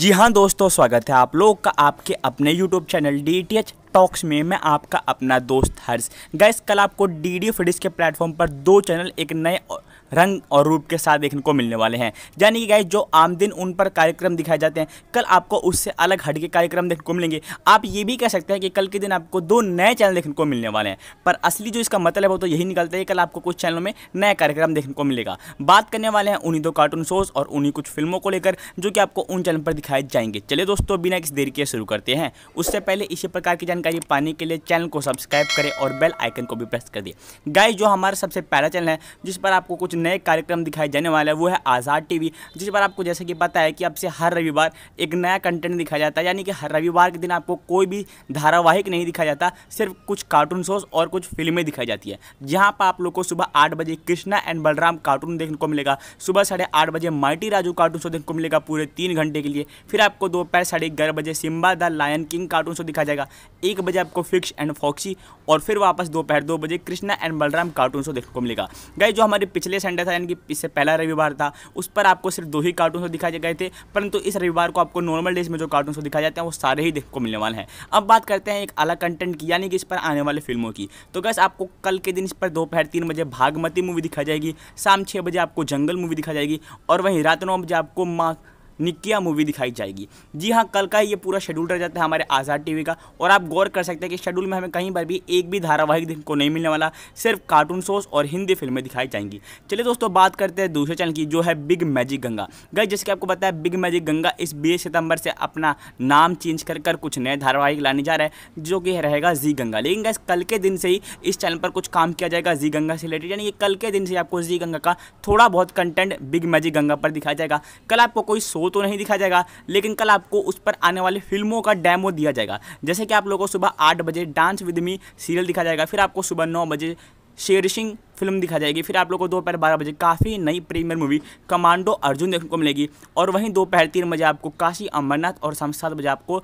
जी हाँ दोस्तों स्वागत है आप लोग का आपके अपने YouTube channel D T H talks में मैं आपका अपना दोस्त हर्ष गैस कल आपको डी डी फिडिस के प्लेटफॉर्म पर दो चैनल एक नए और... रंग और रूप के साथ देखने को मिलने वाले हैं यानी कि गाइज जो आम दिन उन पर कार्यक्रम दिखाए जाते हैं कल आपको उससे अलग हट के कार्यक्रम देखने को मिलेंगे आप ये भी कह सकते हैं कि कल के दिन आपको दो नए चैनल देखने को मिलने वाले हैं पर असली जो इसका मतलब है वो तो यही निकलता है कल आपको कुछ चैनलों में नए कार्यक्रम देखने को मिलेगा बात करने वाले हैं उन्हीं दो कार्टून शोज और उन्हीं कुछ फिल्मों को लेकर जो कि आपको उन चैनल पर दिखाए जाएंगे चलिए दोस्तों बिना किसी देरी के शुरू करते हैं उससे पहले इसी प्रकार की जानकारी पाने के लिए चैनल को सब्सक्राइब करें और बेल आइकन को भी प्रेस कर दिए गाइज जो हमारा सबसे पहला चैनल है जिस पर आपको कुछ नए कार्यक्रम दिखाए जाने वाले हैं वो है आज़ाद टीवी जिस पर आपको जैसे कि पता है कि आपसे हर रविवार एक नया कंटेंट दिखाया जाता है यानी कि हर रविवार के दिन आपको कोई भी धारावाहिक नहीं दिखाया जाता सिर्फ कुछ कार्टून शोज और कुछ फिल्में दिखाई जाती है जहाँ पर आप लोग को सुबह आठ बजे कृष्णा एंड बलराम कार्टून देखने को मिलेगा सुबह साढ़े आठ बजे माइटी राजू कार्टून शो देखने को मिलेगा पूरे तीन घंटे के लिए फिर आपको दोपहर साढ़े ग्यारह बजे Simba the lion king cartoon show दिखाया जाएगा एक बजे आपको फिक्स एंड फॉक्सी और फिर वापस दोपहर दो बजे Krishna and Balram cartoon show देखने को मिलेगा गए जो हमारे पिछले संडे था यानी कि इससे पहला रविवार था उस पर आपको सिर्फ दो ही कार्टून दिखाए गए थे परंतु इस रविवार को आपको नॉर्मल डेज में जो कार्टून दिखाए जाते हैं वो सारे ही देखने को मिलने वाले हैं अब बात करते हैं एक अलग कंटेंट की यानी कि इस पर आने वाले फिल्मों की तो गैस आपको कल के दिन इस पर दोपहर तीन बजे भागमती मूवी दिखाई जाएगी शाम छः बजे आपको जंगल मूवी दिखाई जाएगी और वहीं रात नौ बजे आपको माँ निक्किया मूवी दिखाई जाएगी जी हाँ कल का ये पूरा शेड्यूल रह जाता है हमारे आज़ाद टीवी का और आप गौर कर सकते हैं कि शेड्यूल में हमें कहीं पर भी एक भी धारावाहिक दिन को नहीं मिलने वाला सिर्फ कार्टून शोज और हिंदी फिल्में दिखाई जाएंगी चलिए दोस्तों बात करते हैं दूसरे चैनल की जो है बिग मैजिक गंगा गई जैसे कि आपको बताया बिग मैजिक गंगा इस बीस सितंबर से अपना नाम चेंज कर कर कुछ नए धारावाहिक लाने जा रहा है जो कि रहेगा जी गंगा लेकिन गैस कल के दिन से ही इस चैनल पर कुछ काम किया जाएगा जी गंगा से रिलेटेड यानी कि कल के दिन से आपको जी गंगा का थोड़ा बहुत कंटेंट बिग मैजिक गंगा पर दिखाया जाएगा कल आपको कोई शो वो तो नहीं दिखाया जाएगा लेकिन कल आपको उस पर आने वाली फिल्मों का डैमो दिया जाएगा जैसे कि आप लोगों को सुबह आठ बजे डांस विद मी सीरियल दिखाया जाएगा फिर आपको सुबह नौ बजे शेरिशिंग फिल्म दिखा जाएगी फिर आप लोगों को दोपहर बारह बजे काफ़ी नई प्रीमियर मूवी कमांडो अर्जुन देखने को मिलेगी और वहीं दोपहर तीन बजे आपको काशी अमरनाथ और शाम सात बजे आपको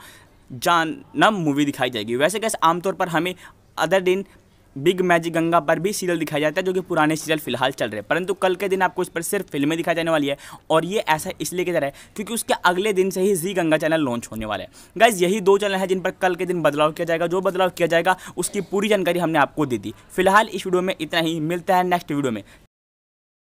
जानम मूवी दिखाई जाएगी वैसे कैसे आमतौर पर हमें अदर दिन बिग मैजिक गंगा पर भी सीरियल दिखाया जाता है जो कि पुराने सीरियल फिलहाल चल रहे हैं परंतु कल के दिन आपको इस पर सिर्फ फिल्में दिखाई जाने वाली है और ये ऐसा इसलिए किया जा रहा है क्योंकि उसके अगले दिन से ही जी गंगा चैनल लॉन्च होने वाला है गाइज यही दो चैनल है जिन पर कल के दिन बदलाव किया जाएगा जो बदलाव किया जाएगा उसकी पूरी जानकारी हमने आपको दे दी फिलहाल इस वीडियो में इतना ही मिलता है नेक्स्ट वीडियो में